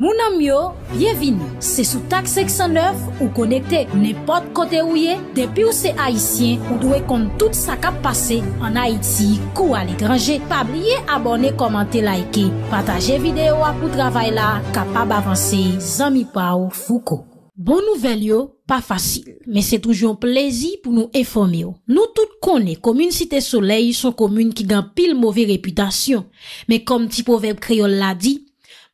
Moun amyo, bienvini, se sou tak 609 ou konekte, ne pot kote ouye, depi ou se Haitien, ou dwe kont tout sa kap pase, an Haiti, kou al ekranje, pa blye abone, komante, laike, pataje videyo apou travay la, kapab avanse, zami pa ou fouko. Bon nouvel yo, pa fasil, me se toujyon plezi pou nou eforme yo. Nou tout konen, komoun site solei, son komoun ki gan pil mouvi repudasyon, me kom ti poveb kriol la di,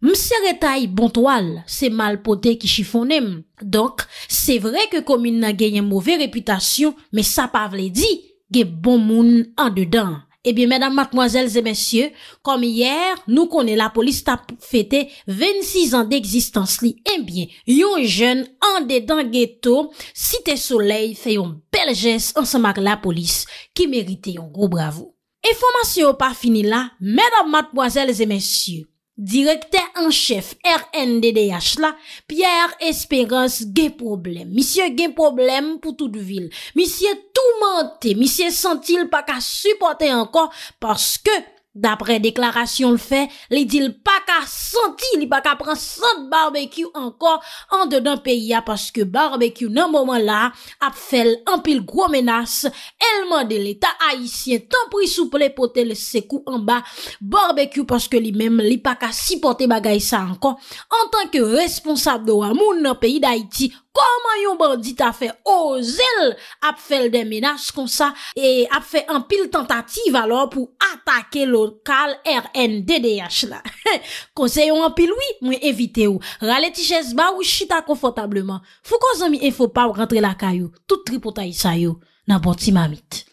Mse reta yi bon toal, se mal potè ki chifonem. Donk, se vre ke komin nan genyen mouve reputasyon, me sa pa vle di, ge bon moun an dedan. Ebyen, eh mèdam matmoazèl zè mèsyè, kom yè, nou konè la polis ta fète 26 an deksistans li, ebyen, eh yon jèn an dedan ge to, si te soley fè yon bel jès ansamak la polis, ki merite yon gro bravo. E fòman se yo pa fini la, mèdam matmoazèl zè mèsyè, Direkte en chef RNDDH la, Pierre Esperance gen problem. Misye gen problem pou tout de vil. Misye tout mente. Misye sentil pa ka supporte anko paske... Dapre deklarasyon l fe, li di l paka santi li paka pran sante barbekyou ankon an de nan peyi ya Paske barbekyou nan mouman la ap fel an pil gro menas Elman de l eta Haitien tan pri souple pote le sekou anba barbekyou Paske li mem li paka sipote bagay sa ankon An tanke responsab do amoun nan peyi d'Haiti Koman yon bandit a fe o zel ap fel demenaj kon sa E ap fe an pil tentative alor pou atake lokal RNDDH la Konse yon an pil oui mwen evite ou Rale ti jesba ou chita konfortableman Fou kon zan mi enfo pa ou rentre la kayou Tout tripotay sa yo Nan boti mamit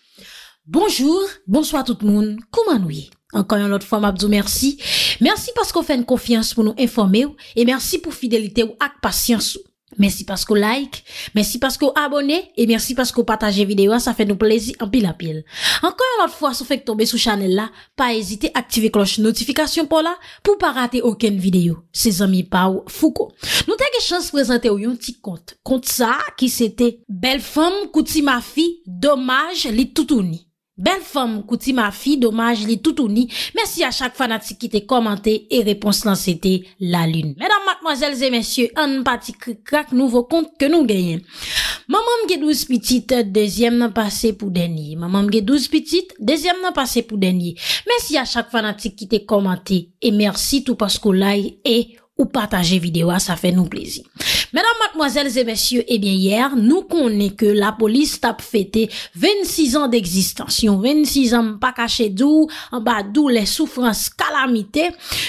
Bonjour, bonsoi tout moun, koman ouye Ankanyon lot fwa mabzou, mersi Mersi pasko fèn konfians pou nou informe ou E mersi pou fidelite ou ak pasyans ou Merci parce que like, merci parce que abonnez et merci parce que partagez vidéo, ça fait nous plaisir en pile à pile. Encore une autre fois, si vous faites tomber sur channel là, pas hésiter à activer cloche notification pour là, pour pas rater aucune vidéo. Ses amis Pau Foucault. Nous t'avons chance de présenter un petit compte. Compte ça, qui c'était Belle femme, couti ma fille, dommage, les toutouni. Ben fom kouti ma fi, domaj li toutouni, mersi a chak fanatik ki te komante, e repons lan sete la lun. Medan matmazelze mensyo, an pati krak nouvo kont ke nou genyen. Mamam ge douz pitit, dezyem nan pase pou denye. Mamam ge douz pitit, dezyem nan pase pou denye. Mersi a chak fanatik ki te komante, e mersi tou paskou lai, e... Ou pataje videwa, sa fe nou plezi. Mèdam, matmoazèl, zè mèsyou, ebyen eh yèr, nou konè ke la polis tap fète 26 an dèkzistans. Yon 26 an pa kache dù, an ba dù lè soufrans kalamite.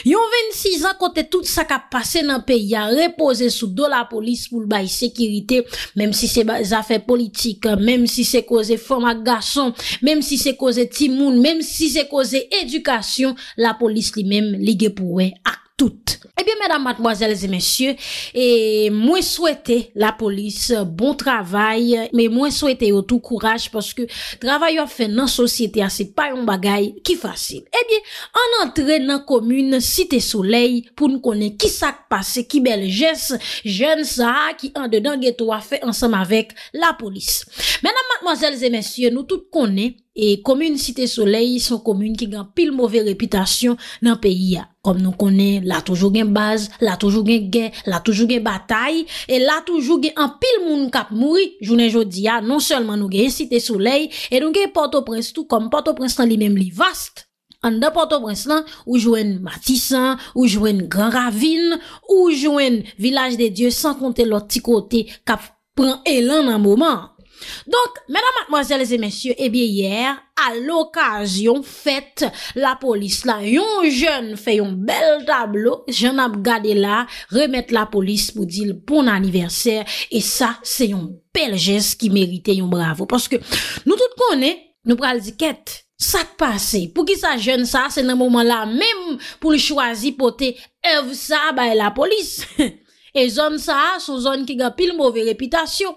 Yon 26 an kote tout sa kap pase nan peyi a repose sou do la polis pou l'bay sekirite. Mèm si se ba zafè politik, mèm si se koze forma gason, mèm si se koze timoun, mèm si se koze edukasyon, la polis li mèm li gepouwe ak. Et eh bien, mesdames, mademoiselles et messieurs, mwen souwete la polis, bon travay, mwen souwete yo tou kouraj, paske travay yo fe nan sosyete a se payon bagay ki fasil. Et bien, an antre nan komune, site soleil, pou nou konen ki sak pase, ki bel jes, jen sa, ki an dedan geto a fe ansam avek la polis. Mesdames, mademoiselles et messieurs, nou tout konen, E komune Cite Soleil son komune ki gen pil mouve reputasyon nan peyi ya. Kom nou kone, la toujou gen baz, la toujou gen gen, la toujou gen batay, e la toujou gen an pil moun kap mouri, jounen jodi ya, non selman nou gen Cite Soleil, e nou gen Port-au-Prestou kom Port-au-Prestan li menm li vast. An da Port-au-Prestan, ou jwen Matisan, ou jwen Grand Ravine, ou jwen Vilaj de Dieu san kontelot ti kote kap pran elan nan mouman. Donc, mesdames, mademoiselles et messieurs Eh bien, hier, à l'occasion Fête la police Yon jeune fait yon bel tableau Je n'aime garder là Remettre la police pour dire le bon anniversaire Et ça, c'est yon bel geste Qui méritait yon bravo Parce que, nous tout connait Nous prèlons l'étiquette, ça te passe Pour qui ça jeûne ça, c'est le moment là même Pour le choisir pour te Oeuvre ça, bah la police Et zone ça, c'est zone qui a pile Mauve réputation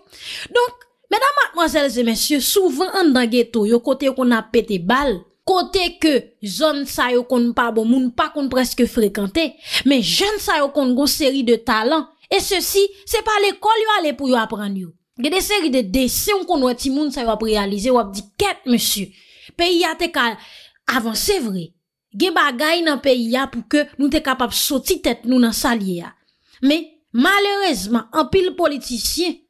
Donc Mèdame, mademoiselles et messieurs, Souvent, en dan ghetto, yo kote yo kon ap pète bal, Kote ke zon sa yo kon pa bon moun, Pa kon preske frekante, Men jen sa yo kon go seri de talan, E se si, se pa l'école yo ale pou yo ap ranyo. Ge de seri de desi, On kon wè ti moun sa yo ap realize, Wè ap di ket, messieurs, Pei ya te kal avan, se vre, Ge bagay nan pei ya, Pou ke nou te kapap soti tèt nou nan sali ya. Men, malèrezman, An pil politisyen,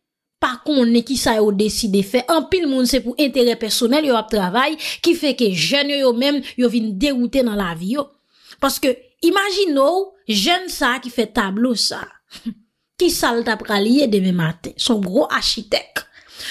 pa kon ne ki sa yo deside fe, an pil moun se pou entere personel yo ap travay, ki fe ke jen yo yo men yo vin deroute nan la vi yo. Paske, imagino, jen sa ki fe tablo sa, ki sal tap kalye de me mate, son gro achitek.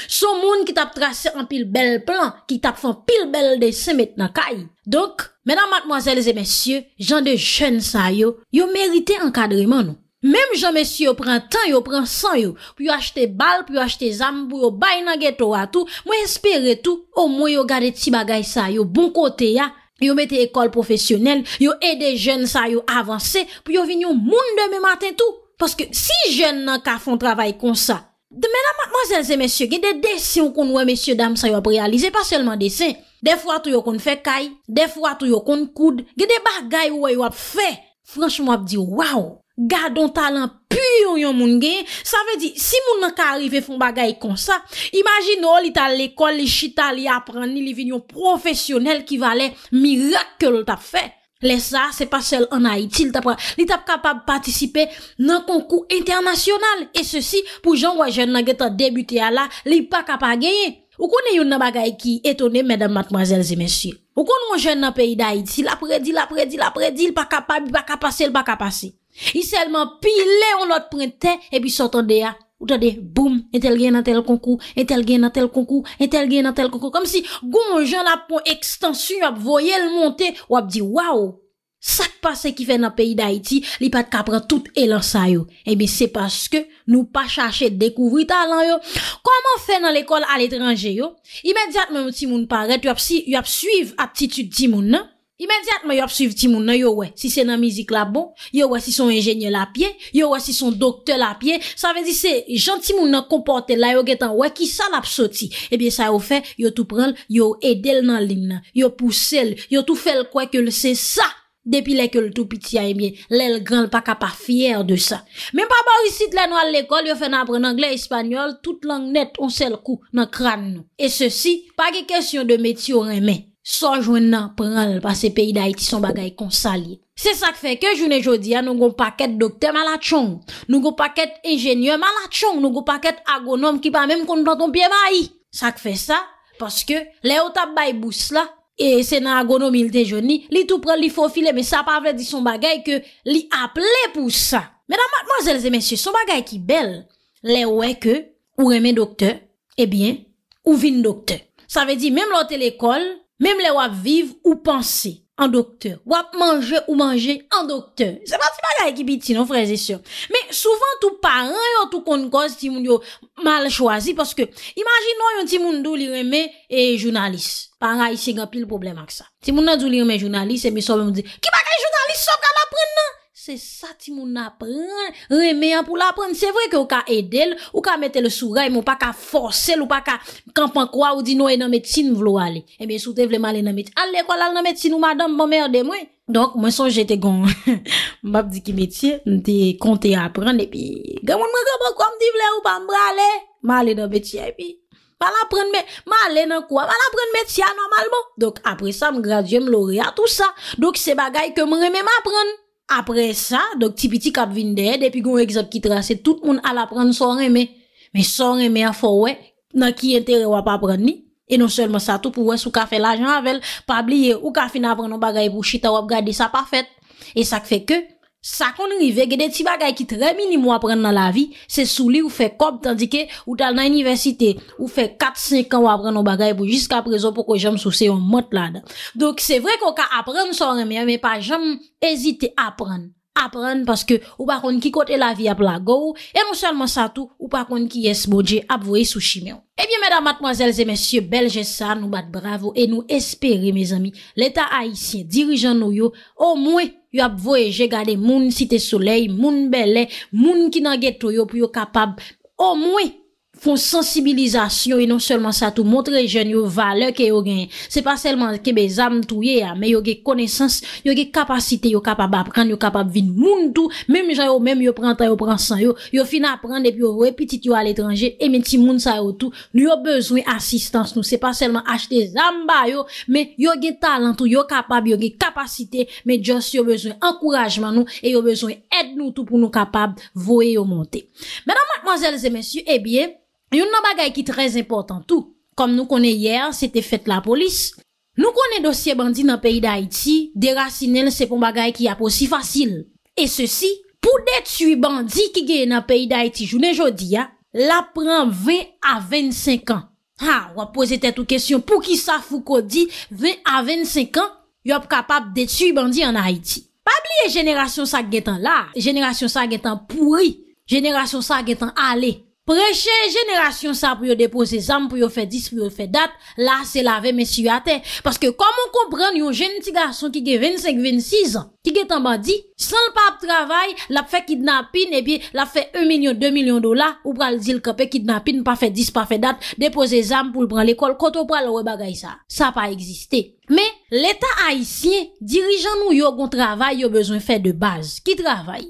Son moun ki tap trase an pil bel plan, ki tap fan pil bel desi met nan kay. Donk, menan matmoazelze mesye, jan de jen sa yo, yo merite an kadreman yo. Mem janmè si yo pran tan, yo pran san yo, pou yo achete bal, pou yo achete zambou, yo bay nan geto wa tou, mwen espere tou, o mwen yo gade ti bagay sa yo, bon kote ya, yo mette ekol profesyonel, yo ede jen sa yo avanse, pou yo vinyon moun demè matin tou, paske si jen nan ka fon travay kon sa. Demè nan mwazèl zè mèsyo, gede dessin ou kon wè mèsyo dam sa yo ap realize, pa selman dessin. Defwa tou yo kon fè kaj, defwa tou yo kon koud, gede bagay ou wè yo ap fè. Fransch mwen ap di waw. Ga don talan pur yon moun genye, sa ve di, si moun nan ka arrive fon bagay kon sa, imajin nou oh, li ta l'ekol, li chita, li apran, ni li vinyon profesyonel ki valen, mirak ke lout ap fe. Le sa, se pa sel an Haiti, lout ap kapab patisipe nan konkou internasyonal. E se si, pou jan wajen nan geta debute ala, lout ap kapab genye. Ou kon yon nan bagay ki etone, medan matmazel zemensye. Ou kon wajen nan peyi da Haiti, lout ap redi, lout ap redi, lout ap redi, lout ap kapab, lout ap kapase, lout ap kapase. I selman pi le ou lot prente e pi sot an de ya Ou ta de, boum, en tel gen nan tel konkou, en tel gen nan tel konkou, en tel gen nan tel konkou Kom si, goun jen la pon ekstansyon, yo ap voyel monte, yo ap di, waw Sak pase ki fe nan peyi da iti, li pat kapran tout elan sa yo Ebi eh se paske nou pa chache dekouvri talan yo Koman fe nan lekol al etranje yo? Imediat menm ti moun paret, yo ap si, yo ap suiv aptitude ti moun nan Imenzyat mwen yo apsuiv ti moun nan yo wè. Si se nan mizik la bon, yo wè si son enjenye la piè, yo wè si son dokte la piè. Sa ven di se, janti moun nan kompote la yo getan wè ki sa la psoti. Ebyen sa yo fè, yo tou pranl, yo edel nan lin nan. Yo pousse l, yo tou fè l kwa ke l se sa. Depi lè ke l tou piti a emyen, lè l granl pa ka pa fyer de sa. Men pa ba ou si tle nou al lekol, yo fè nan apren anglè, hispanyol, tout lang net on sel kou nan kran nou. E se si, pa ge kèsyon de meti ou remè. Son jwen nan pral pa se peyi da iti son bagay konsali. Se sak fe ke jounen jodi an nou goun paket dokte malachon. Nou goun paket enjenye malachon. Nou goun paket agonom ki pa mèm kon ton piye ma yi. Sak fe sa. Paske le ou tap bay bous la. E se nan agonom il te jouni. Li tou pral li fofile. Me sa pa vre di son bagay ke li aple pou sa. Medan matmazèl zè mèsyè. Son bagay ki bel. Le ou e ke ou remè dokte. Ebyen ou vin dokte. Sa ve di mèm lo telekol. Mem le wap viv ou panse an dokteur. Wap manje ou manje an dokteur. Se pa ti bagay ekipi ti nou freze syon. Me soufan tou paran yo tou kon koz ti moun yo mal chwazi. Paske imajin nou yon ti moun dou li reme e jounalist. Paran yon si gen pi l problem ak sa. Ti moun nou dou li reme jounalist e mi sol moun di, Ki bagay jounalist so ka la pren nan? Se sa ti moun apren, reme an pou l'apren. Se vwe ke ou ka edel, ou ka metel sou raym, ou pa ka force l, ou pa ka kampan kwa ou di nou e nan metin vlo ale. E eh mi sou te vle malen nan metin. Ale kwa lal nan metin ou madame mou bon merde mwen. Donk mwen son jete gon, mbap di ki metin, nte konti apren. E pi, gen moun mwen kwa mwen kwa mdi vle ou pa mbra ale. Malen nan metin e pi. Pal apren men, malen nan kwa, malen apren metin an normal bon. Donk apre sa mgradye m lore a tout sa. Donk se bagay ke m reme m apren. apre sa, dok tipiti kap vin de, depi goun ekzap ki trase, tout moun al apren son reme. Men son reme a fo we, nan ki entere wap apren ni, e non selman sa tou pou wes ou ka fe la janvel, pa bliye ou ka fin apren nou bagay pou chita wap gade sa pa fet. E sak fe ke... Sa kon rive gede ti bagay ki tre minim wapren nan la vi, se sou li ou fe kop tandike ou tal nan universite ou fe 4-5 an wapren ou bagay pou jiska prezon pou ko jem sou se yon mot la da. Dok se vre kon ka apren son reme yon, me pa jem ezite apren. Aprende paske ou pa kon ki kote la vi ap la gow E nou salman sa tou ou pa kon ki yes bodje ap voye sou shimeon Ebyen eh medan matmoazelze mesye belje sa nou bat bravo E nou espere mez ami L'eta aisyen dirijan nou yo O mouye yo ap voye je gade moun site soley Moun bele, moun ki nan geto yo pou yo kapab O mouye Fon sensibilizasyon e non selman sa tou. Montre jen yo vale ke yo gen. Se pa selman ke be zam tou ye ya. Me yo gen konesans, yo gen kapasite. Yo kapab apren, yo kapab vin moun tou. Mem jan yo, mem yo pran tan, yo pran san yo. Yo fin apren, depi yo repitit yo al etranje. E men ti moun sa yo tou. Nou yo bezwen asistans nou. Se pa selman achete zam ba yo. Me yo gen talantou, yo kapab, yo gen kapasite. Me just yo bezwen ankorajman nou. E yo bezwen ed nou tou pou nou kapab voye yo monte. Menan matmazelze mensyou, ebyen. Eh Yon nan bagay ki trez importan tou. Kom nou konen yer, se te fet la polis. Nou konen dosye bandi nan peyi da Haiti, de rasinele se pon bagay ki yapo si fasil. E se si, pou detu bandi ki geye nan peyi da Haiti jounen jodi ya, la pren 20 a 25 an. Ha, wap pose te tou kesyon pou ki sa fou ko di 20 a 25 an, yop kapap detu bandi an Haiti. Pabli e jenerasyon sa getan la, jenerasyon sa getan pouri, jenerasyon sa getan ale. Preche jenerasyon sa pou yo depose zam pou yo fe dis pou yo fe dat, la se lave mesyu ate. Paske komon kompran yon jeniti gason ki ge 25-26 an, ki ge tamba di, san l pa ap travay, la fe kidnapin, e pi la fe 1 milyon, 2 milyon dola, ou pral zil kape kidnapin, pa fe dis, pa fe dat, depose zam pou l pran l ekol, koto pral wè bagay sa, sa pa egziste. Men, leta a isye, dirijan nou yo goun travay, yo bezwen fè de baz. Ki travay?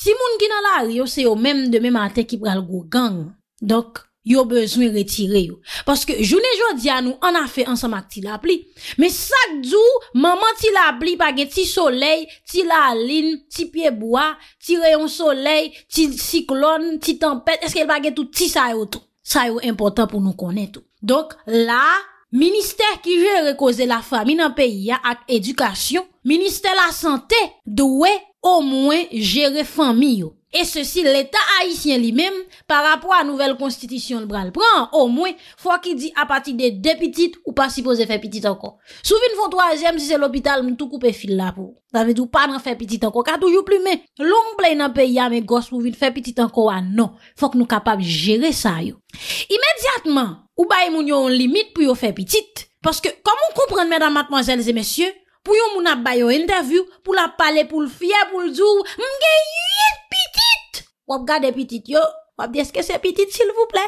Ti moun ki nan la ryo, se yo mèm de mèm a te ki pral goun gang. Dok, yo bezwen retire yo. Paske, jounen jò diyan nou, an a fè ansamak ti la pli. Men, sak djou, maman ti la pli, bagè ti soley, ti la lin, ti pieboua, ti rayon soley, ti ciklon, ti tempèt, eske l bagè tout ti sa yo tou. Sa yo important pou nou konè tou. Dok, la... Ministèr ki jè rekoze la fami nan peyi ya ak edukasyon. Ministèr la sante, douè. ou mwen jere fanmi yo. E se si l'Etat Haitien li mem, par apwa nouvel konstitisyon l'bral pran, ou mwen fwa ki di apati de depitit ou pa sipoze fe pitit anko. Sou vin fwo toazem si se l'hobital mwen tou koupe fil la pou. Da me dou pa nan fe pitit anko. Kadou jou plume, loun pley nan pe yame gos pou vin fe pitit anko an non. Fwa ki nou kapab jere sa yo. Imediatman, ou bay moun yo an limit pou yo fe pitit, paske komon koupren mèdam matmanjèl zè mèsyè, Pou yon moun ap bayo interview, pou l ap pale pou l fye, pou l zouv, mge yon pitit! Wap gade pitit yo, wap deske se pitit sil vouple.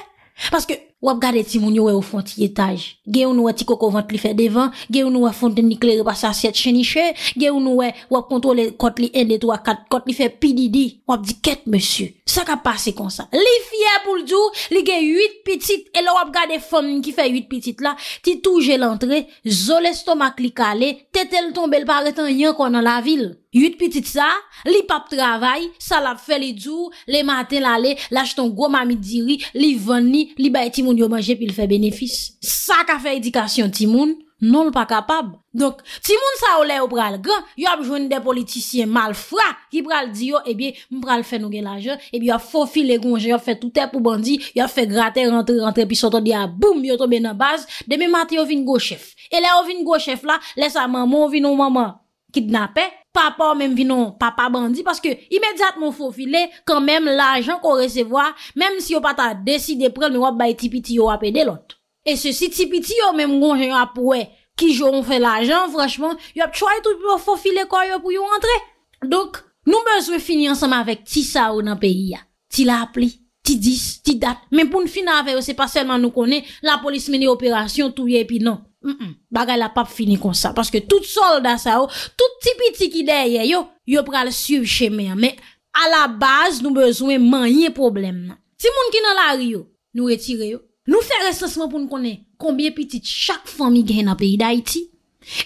Paske... wap gade timouni wè e ou fonti etaj. Gè ou nou wè e ti koko vant li fè devan, gè ou nou wè e fonti ni kleri basa sèd cheniche, gè ou nou wè wè kontole kot li en de to a kat, kot li fè pi di di, wap di ket monsye. Sa ka pase kon sa. Li fye pou l'dour, li gen yut pitit, e lò wap gade fon nin ki fè yut pitit la, ti touje l'antre, zole stomak li kale, tete l'tombe l'paretan yon kon an la vil. Yut pitit sa, li pap travay, salap fè l'dour, li maten l'ale, lache ton g yo manje pi l fè benefis. Sa ka fè edikasyon ti moun, nou l pa kapab. Donk, ti moun sa ou lè ou pral gen, yo ap jouni de politisyen mal fwa, ki pral di yo, ebi, m pral fè nou gen laje, ebi, yo fò fil le gonje, yo fè toutè pou bandi, yo fè grater, rentre, rentre, pi sotò di a boum, yo tobe nan baz, de mi matè yo vin gochef. E lè yo vin gochef la, lè sa maman, yo vin nou maman, kidnapè. pa pa ou menm vi nou pa pa bandi, paske imediat moun fofile, kan menm l'ajan kon resevoa, menm si yo pata deside prel, mwen wap bay tipiti yo apede lot. E se si tipiti yo menm gongen yo apowe, ki joun fwe l'ajan, vranchman, yo ap chwae trupi moun fofile kon yo pou yo rentre. Donk, nou bezwe fini ansama vek ti sa ou nan peyi ya, ti la apli, ti dis, ti dat, menm pou n fina ave, ou se pa selman nou kone, la polis meni operasyon, touye pi nan. Baga la pap fini kon sa Paske tout sol da sa yo Tout ti piti ki deye yo Yo pral sub cheme ya me A la baz nou bezwen manye problem na Si moun ki nan la ryo Nou retire yo Nou fe resesman pou nou konen Kombye piti chak fami gen na peyi da iti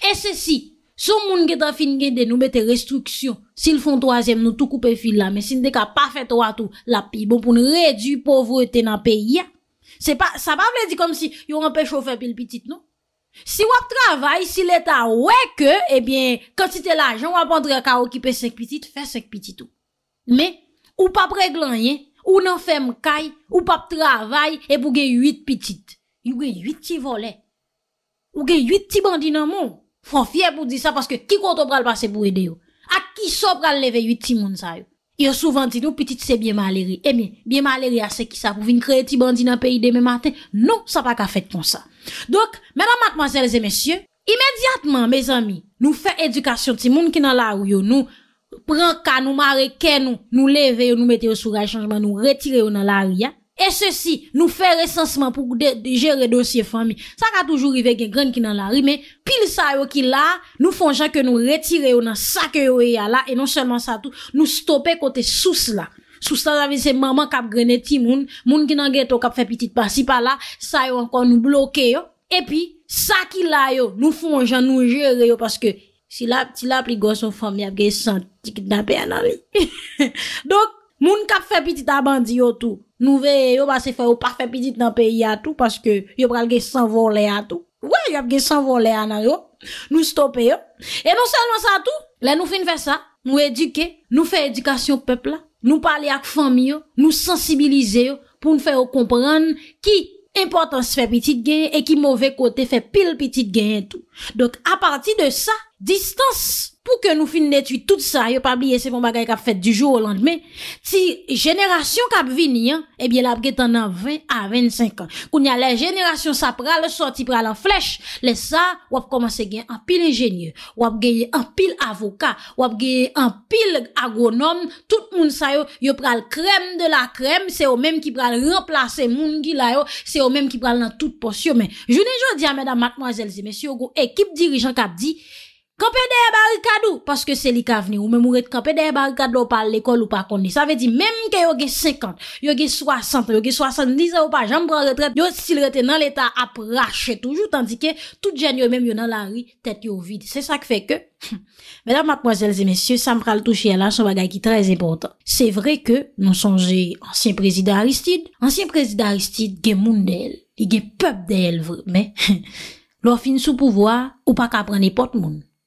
E se si Sou moun geta fin gen de nou bete restriksyon Si l fon toazem nou tou koupe fil la Me sin de ka pafe toa tou La pi bon pou nou redu povrete na peyi ya Sa pa vle di kom si Yon anpe chofe pil piti nou Si wap travay, si leta weke, ebyen, kantite la jan wapandre ka okipe sek pitit, fè sek pitit ou. Me, ou pap reglanyen, ou nan fèm kay, ou pap travay, e bouge yit pitit. Yuge yit ti vole. Yuge yit ti bandi nan mou. Fon fie pou di sa paske ki koto pral pase pou ede yo. A ki so pral leve yit ti moun sayo. Yo souvanti nou petit se biye maleri. Emi, eh biye maleri a se ki sa pou vin kre eti bandi nan peyi deme maten. Nou sa pa ka fet kon sa. Dok, mena matmazelze mesye, imediatman, me zami, nou fe edukasyon ti moun ki nan la ou yo. Nou pran ka, nou mareke, nou leve yo, nou mete yo sou rechangeman, nou retire yo nan la ou ya. E se si, nou fè resansman pou jere dosye fami. Sa ka toujou rive gen gren ki nan la ri, men pil sa yo ki la, nou fonjan ke nou retire yo nan sa ke yo e ya la, e non selman sa tou, nou stopè kote sous la. Sous la rave se maman kap grenet ti moun, moun ki nan gen tou kap fe pitit pasi pa la, sa yo ankon nou bloke yo, e pi sa ki la yo, nou fonjan nou jere yo, paske si la pri gos yo fami ap gen senti ki dapè an la ri. Dok, moun kap fe pitit abandi yo tou, Nou ve yo basi fè ou parfèpidit nan peyi atou. Paske yo pral ge sanvole atou. Wè, yo ap ge sanvole anan yo. Nou stopè yo. E nou sèlman sa atou. Le nou fin fè sa. Nou eduke. Nou fè edukasyon pepla. Nou pali ak fami yo. Nou sensibilize yo. Pou nou fè ou kompran ki importan se fè pitit gen. E ki mowè kote fè pil pitit gen etou. Dok a parti de sa. Distans pou ke nou fin netwi tout sa Yo pabliye se fon bagay kap fet du jo ou landme Ti jenerasyon kap vini Ebyen eh la ap ge tan nan 20 a 25 an Koun ya la jenerasyon sa pral Soti pral an flech Le sa wap komanse gen an pil enjenye Wap ge en pil avoka Wap ge en pil agronom Tout moun sa yo Yo pral krem de la krem Se yo menm ki pral remplase moun gila yo Se yo menm ki pral nan tout pos yo men Jounen joun diya mèdam matmwazelzi Mèsyo go ekip dirijan kap di Kampen deye barikadou, paske se li ka veni, ou men mouret kampen deye barikadou pa l'ekol ou pa kondi. Sa ve di, menm ke yo ge 50, yo ge 60, yo ge 70, 10 ou pa, janm pran retret, yo sil rete nan l'eta ap rache toujou, tandike, tout jen yo menm yo nan la ri, tet yo vide. Se sa ke feke, menam matmozelze mensyo, sa m pral touche la, son bagay ki trez epotan. Se vre ke, nou sonje, ansyen prezidari stid, ansyen prezidari stid, ge moun de el, ge pep de el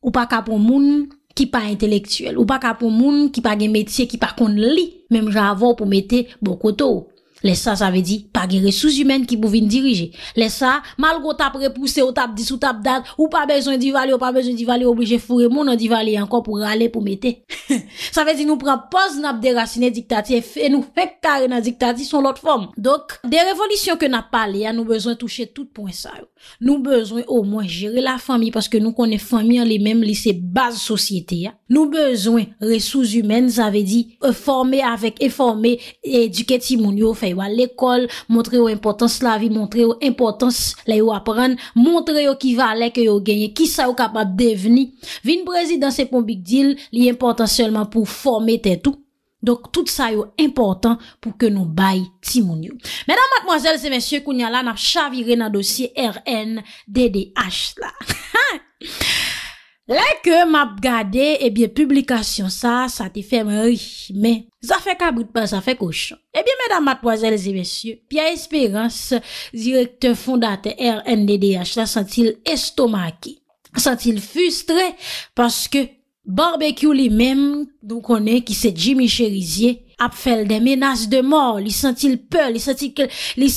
Ou pa ka pou moun ki pa intelektuel. Ou pa ka pou moun ki pa gen metye ki pa kon li. Mem jan avon pou mette bon koto ou. Lesa, sa ve di, pa gen resouz humen ki pou vin dirije. Lesa, malgo tap repouse ou tap dis ou tap dad. Ou pa bezon di vali ou pa bezon di vali. Oblije fure moun an di vali ankon pou rale pou mette. Sa ve di nou prepoz nap derasine diktati. E nou fek kare nan diktati son lot form. Dok, de revolisyon ke nap pale, ya nou bezon touche tout pou en sa ou. Nou bezwen ou mwen jere la fami, paske nou konen fami an li menm li se baz sosyete ya. Nou bezwen resouz humen, zave di, e euh, forme avèk, e forme, eduke ti moun yo, fè yo a l'ekol, montre yo impotans la vi, montre yo impotans la yo apren, montre yo ki valèk yo genye, ki sa yo kapap deveni. Vin brezi dans se pon big deal, li impotans selman pou forme te tou. Donk tout sa yo important pou ke nou bay timoun yo. Mèdam matmoazèl zè mèsyè kou nyala nap chavire nan dosye R.N.D.D.H. la. Lè ke map gade, ebyen publikasyon sa, sa te fèm rihme. Za fè kabrit pa, za fè kouchon. Ebyen mèdam matmoazèl zè mèsyè, pi a espérans direkte fondate R.N.D.D.H. la, sa ti l'estomake, sa ti l'fustre, paske... Barbekou li menm, doun konen ki se Jimmy Cherizier, ap fel de menas de mor, li sentil pe, li senti ke li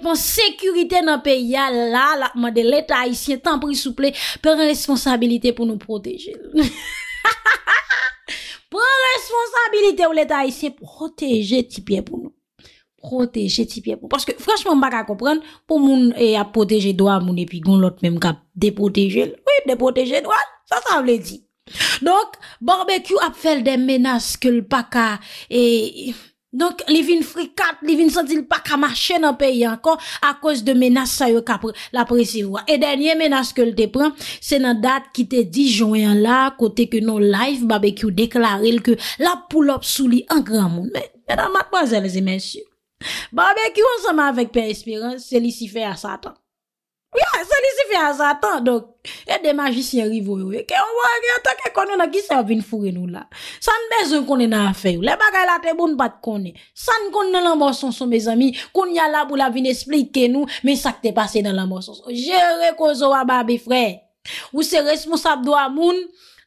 pon sekurite nan pe, ya la la, lakman de leta aisyen, tan pri souple, pren responsabilite pou nou proteje. Pren responsabilite ou leta aisyen, proteje ti pie pou nou. Proteje ti pie pou nou. Paske, fransman, baka kompren, pou moun e ap proteje doa, moun epi goun lot, menm ka depoteje. Oui, depoteje doa, sa sa vle di. Donk, barbekyou ap fel den menas ke l pak a Donk, li vin frikat, li vin sentil pak a ma chen an peyi an kon A kos de menas sa yo kap la presi wwa E danyen menas ke l te pren, se nan dat ki te di joyan la Kote ke nou live, barbekyou deklaril ke la pou l ap souli an gran moun Men, men an matman zèl zè men syou Barbekyou an seman avèk pey espirans, se li si fè a satan Ya, sa li si fè an satan, dok. E de magicien rivo yo, eke, an wak, eke, an tak e konon an gisa vin fure nou la. San bezon konen an fè yo, le bagay la te bon bat konen. San konen lan monsonson, me zami, konen la pou la vin esplike nou, men sak te pase nan lan monsonson. Je rekozo wababe, frey. Ou se responsab do amoun,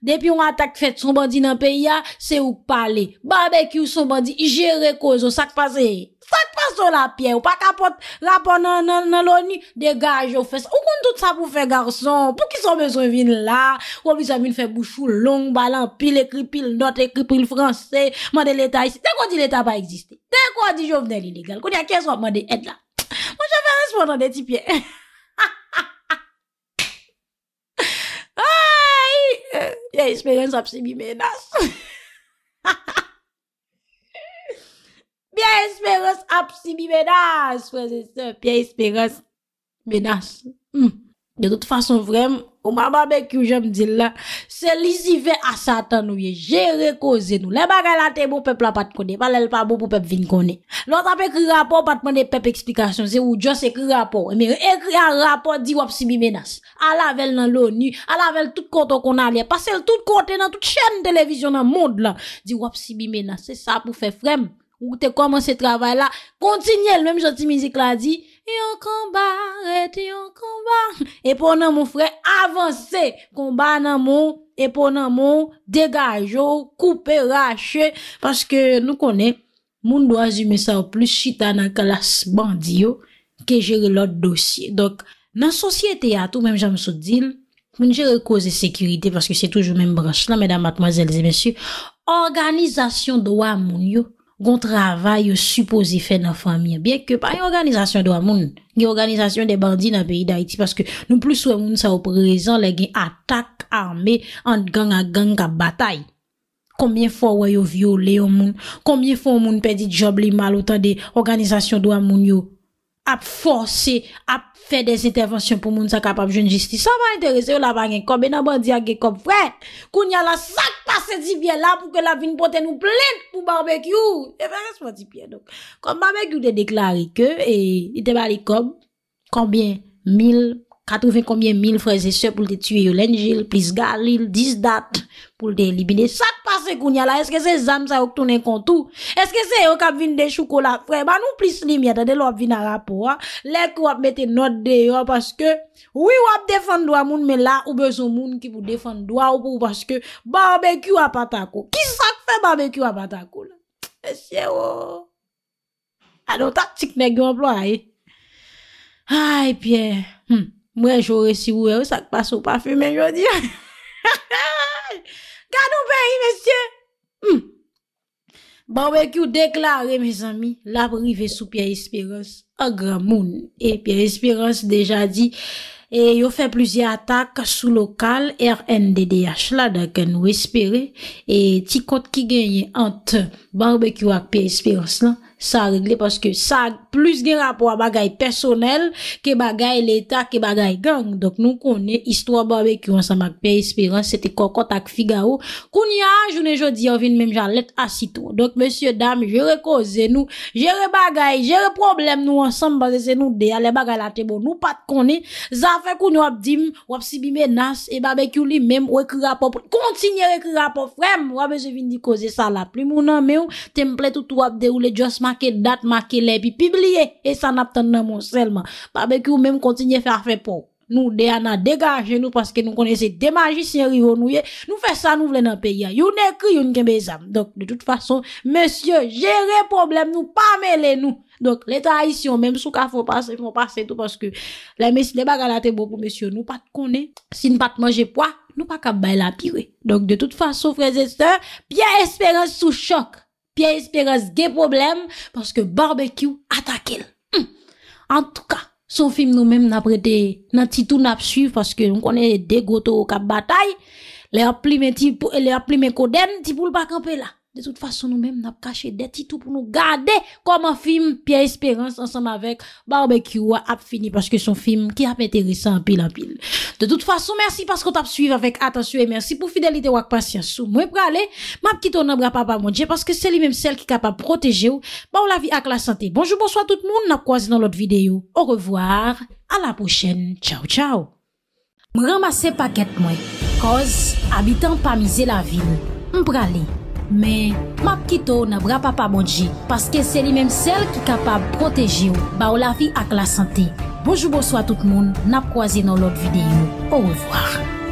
depi ou an tak fèt sombandi nan peya, se ouk pale. Babe ki ou sombandi, je rekozo, sak paseye. Sak pa sou la piè ou pa kapot la pon nan louni. Degaj yo fes. Ou kon tout sa pou fè garçon? Pou ki sou bezon vin la? Ou obisom vin fè bouchou long balan? Pil ekri, pil not ekri, pil franse. Mwen de l'Etat isi. Dekwa di l'Etat pa existe? Dekwa di jo vnen ilegal? Koun ya kè so mwen de ed la? Mwen chan fè respondan de ti piè. Ay! Ya esperan sa psi mi menas. Esperance ap si mi menas Pia esperance menas hmm. De tout fason vrem Ou mama bekyou jem di la Se li zive asatan nou ye Je rekoze nou Le bagay la te mou pep la pat kone Valel pa mou pou pep vin kone Lout ap ekri rapor pat moun de pep eksplikasyon Se ou dios ekri rapor Ekri an rapor di wap si mi menas A lavel nan louni A lavel tout konto konan li Pase l tout konte nan tout chen televizyon nan moun Di wap si mi menas Se sa pou fe frem ou te koman se travay la, kontinye l menm joti mizik la di, yon konba, et yon konba, epon nan moun fre avanse, konba nan moun, epon nan moun, degajo, koupe, rache, paske nou konen, moun do azime sa ou plis, sita nan kalas bandiyo, ke jere lot dosye. Dok, nan sosyete yato, menm jamsou din, moun jere koze sekurite, paske se toujou menm branche la, menam matmazelze, mensyu, organizasyon dowa moun yo, Gon travay yo supose fe nan famye. Bien ke pa yon organizasyon do a moun. Yon organizasyon de bandi nan peyi da iti. Paske nou plus ou a moun sa ou prezen le gen atak arme an gang a gang ka batay. Komin fwa ou yo viole yo moun. Komin fwa ou moun pedi job li mal utan de organizasyon do a moun yo. ap fonsi, ap fè des intervansyon pou moun sa kapap joun jistis. Sa man entereze ou la bagen kombe, nan man diya ge kombe fre, koun yal la sak pasè di vye la pou ke la vin pote nou plèd pou barbekyou. E eh fè resman di pye. Kombe barbekyou de deklari ke, e ite bali kombe, kombien 1.000, Katouven koumye mil freze se pou l de tue yo lenjil, plis galil, dis dat pou l de elibine. Sak pase koun ya la, eske se zam sa yo k tonen kontou? Eske se yo kap vin de choukola fre? Ban nou plis li miata de l wap vin a rapo, ha? Lèk wap mette not de yo, paske, wii wap defan do a moun, men la, ou bezon moun ki pou defan do a, ou pou paske, barbeky ou apatako. Ki sak fe barbeky ou apatako, la? E sè wou! A nou taktik nek yon plwa, e? Ay, Pierre! Hmm! Mwen jore si wè, wè sak pa sou pa fè men jodi. Kan nou pe yi, mè sè? Ba wè ki ou hmm. deklare, mè sami, la pou rive sou piè espè ròs. agra moun. E Pierre-Espérance deja di yo fe pluzi ata ka sou lokal RNDDH la da gen ou espere e ti kont ki genye ante barbekyou ak Pierre-Espérance la sa regle paske sa plus genye rapwa bagay personel ke bagay l'Etat, ke bagay gang. Dok nou konye istwa barbekyou anse mag Pierre-Espérance, se te kon kont ak Figaro, kon ya jounen jodi anvin menm jan let asito. Dok monsye dam, jere koze nou, jere bagay, jere problem nou, Sambaze se nou de, ale bagay la tebo Nou pat kone, zafekou nou ap dim Wap si bi menas, e babekou li Mem wek rapo, kontinye wek rapo Frem, wap se vin di koze sa la Plimou nan me ou, temple tout ou ap de Ou le jas make dat make le Pi pibliye, e san ap tan nan monselman Babekou mem kontinye fe afepo Nou de an a degaje nou Paske nou konese de magi Se yon yon nou ye Nou fe sa nou vle nan peyi Yon ne kri yon gen bezam Donk de tout fason Monsye jere problem nou Pa mele nou Donk le trahisyon Mem sou ka fwo pase Fwo pase tout Paske le mesi de baga la te boku Monsye nou pat konen Si nou pat manje pwa Nou pa kap bay la pire Donk de tout fason Sou freze se Pye esperans sou chok Pye esperans ge problem Paske barbekyou atake hmm. En tout ka Son film nou menm nan prete nan titoun ap su paske nou konen degoto ou kap batay le ap pli men koden ti poul bak anpe la. De toute façon, nous-mêmes, nous avons caché des titres pour nous garder comme un film Pierre Espérance ensemble avec Barbecue a fini parce que son film qui a intéressant en pile en pile. De toute façon, merci parce qu'on t'a suivi avec attention et merci pour fidélité ou patience. Moi, pour aller, ma petite on bras papa mon Dieu parce que c'est lui-même celle qui est capable de protéger ou, bah, la vie avec la santé. Bonjour, bonsoir tout le monde, n'a croisé dans l'autre vidéo. Au revoir, à la prochaine. Ciao, ciao. ramasser paquet moi, cause habitant pas miser la ville. aller. Men, map kito na bra pa pa bonji, paske se li menm sel ki kapab proteji ou, ba ou la fi ak la sante. Bojou bojou a tout moun, nap kwa zi nou lot videyo. Ou ou zwa.